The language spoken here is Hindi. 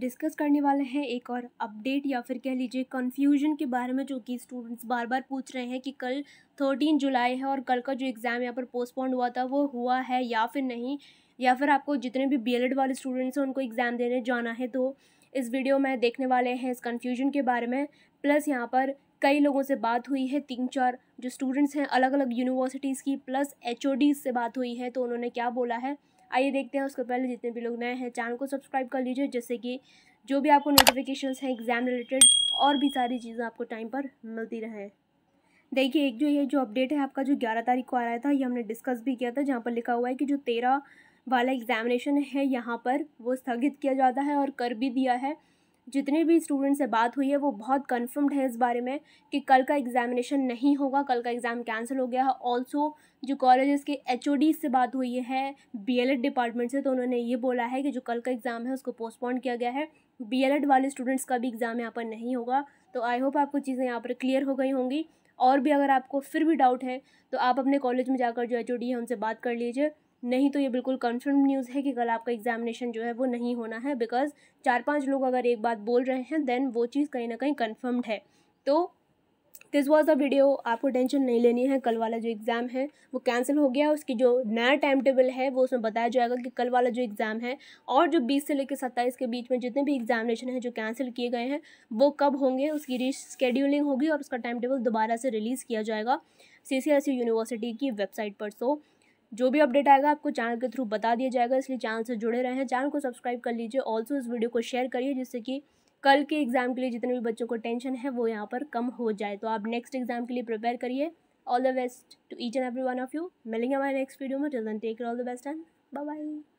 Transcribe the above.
डिस्कस करने वाले हैं एक और अपडेट या फिर कह लीजिए कन्फ्यूजन के बारे में जो कि स्टूडेंट्स बार बार पूछ रहे हैं कि कल थर्टीन जुलाई है और कल का जो एग्ज़ाम यहाँ पर पोस्टपोन हुआ था वो हुआ है या फिर नहीं या फिर आपको जितने भी बी वाले स्टूडेंट्स हैं उनको एग्ज़ाम देने जाना है तो इस वीडियो में देखने वाले हैं इस कन्फ्यूजन के बारे में प्लस यहाँ पर कई लोगों से बात हुई है तीन चार जो स्टूडेंट्स हैं अलग अलग यूनिवर्सिटीज़ की प्लस एच से बात हुई है तो उन्होंने क्या बोला है आइए देखते हैं उसके पहले जितने भी लोग नए हैं चैनल को सब्सक्राइब कर लीजिए जैसे कि जो भी आपको नोटिफिकेशंस हैं एग्ज़ाम रिलेटेड और भी सारी चीज़ें आपको टाइम पर मिलती रहें देखिए एक जो ये जो अपडेट है आपका जो ग्यारह तारीख को आ रहा था ये हमने डिस्कस भी किया था जहाँ पर लिखा हुआ है कि जो तेरह वाला एग्जामिनेशन है यहाँ पर वो स्थगित किया जाता है और कर भी दिया है जितने भी स्टूडेंट से बात हुई है वो बहुत कन्फर्म्ड है इस बारे में कि कल का एग्जामिनेशन नहीं होगा कल का एग्ज़ाम कैंसिल हो गया है ऑल्सो जो कॉलेजेस के एच से बात हुई है बी डिपार्टमेंट से तो उन्होंने ये बोला है कि जो कल का एग्ज़ाम है उसको पोस्टपोन किया गया है बी वाले स्टूडेंट्स का भी एग्ज़ाम यहाँ पर नहीं होगा तो आई होप आपको चीज़ें यहाँ पर क्लियर हो गई होंगी और भी अगर आपको फिर भी डाउट है तो आप अपने कॉलेज में जाकर जो एच है उनसे बात कर लीजिए नहीं तो ये बिल्कुल कन्फर्म न्यूज़ है कि कल आपका एग्जामिनेशन जो है वो नहीं होना है बिकॉज चार पांच लोग अगर एक बात बोल रहे हैं देन वो चीज़ कहीं ना कहीं कन्फर्म्ड है तो दिस वॉज अ वीडियो आपको टेंशन नहीं लेनी है कल वाला जो एग्ज़ाम है वो कैंसिल हो गया उसकी जो नया टाइम टेबल है वो उसमें बताया जाएगा कि कल वाला जो एग्ज़ाम है और जो 20 से लेकर 27 के बीच में जितने भी एग्जामिनेशन हैं जो कैंसिल किए गए हैं वो कब होंगे उसकी रिस्केड्यूलिंग होगी और उसका टाइम टेबल दोबारा से रिलीज़ किया जाएगा सी यूनिवर्सिटी e की वेबसाइट पर सो so, जो भी अपडेट आएगा आपको चैनल के थ्रू बता दिया जाएगा इसलिए चैनल से जुड़े रहें चैनल को सब्सक्राइब कर लीजिए ऑल्सो इस वीडियो को शेयर करिए जिससे कि कल के एग्ज़ाम के लिए जितने भी बच्चों को टेंशन है वो यहाँ पर कम हो जाए तो आप नेक्स्ट एग्ज़ाम के लिए प्रिपेयर करिए all the best to each and every one of you मिलेंगे हमारे नेक्स्ट वीडियो में till then take all the best and bye bye